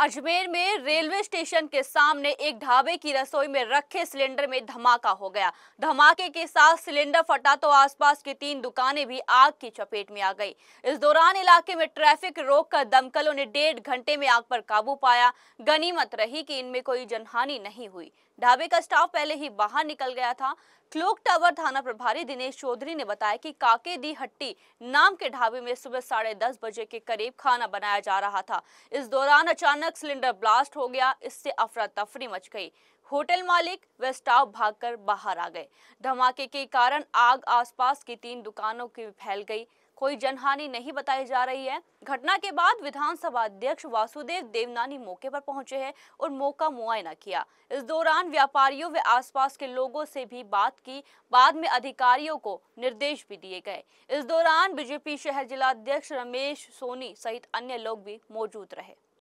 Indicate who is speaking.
Speaker 1: अजमेर में railway station के सामने एक ढाबे की रसोई में रखे सिलेंडर में धमाका हो गया धमाके के साथ सिलेंडर फटा तो आसपास की तीन दुकानें भी आग की चपेट में आ गई इस दौरान इलाके में ट्रैफिक रोक कर दमकलों ने डेढ़ घंटे में आग पर काबू पाया गनीमत रही कि इनमें कोई जनहानि नहीं हुई ढाबे का स्टाफ पहले ही बाहर निकल गया था क्लोक टावर थाना प्रभारी दिनेश चौधरी ने बताया कि काके दी हट्टी नाम के ढाबे में सुबह साढ़े दस बजे के करीब खाना बनाया जा रहा था इस दौरान अचानक अचानक सिलेंडर ब्लास्ट हो गया इससे अफरा तफरी मच गई होटल मालिक व स्टाफ भागकर बाहर आ गए धमाके के कारण आग आसपास की तीन दुकानों की फैल गई कोई जनहानि नहीं बताई जा रही है घटना के बाद विधानसभा अध्यक्ष वासुदेव देवनानी मौके पर पहुंचे हैं और मौका मुआयना किया इस दौरान व्यापारियों व आसपास के लोगों से भी बात की बाद में अधिकारियों को निर्देश भी दिए गए इस दौरान बीजेपी शहर जिला अध्यक्ष रमेश सोनी सहित अन्य लोग भी मौजूद रहे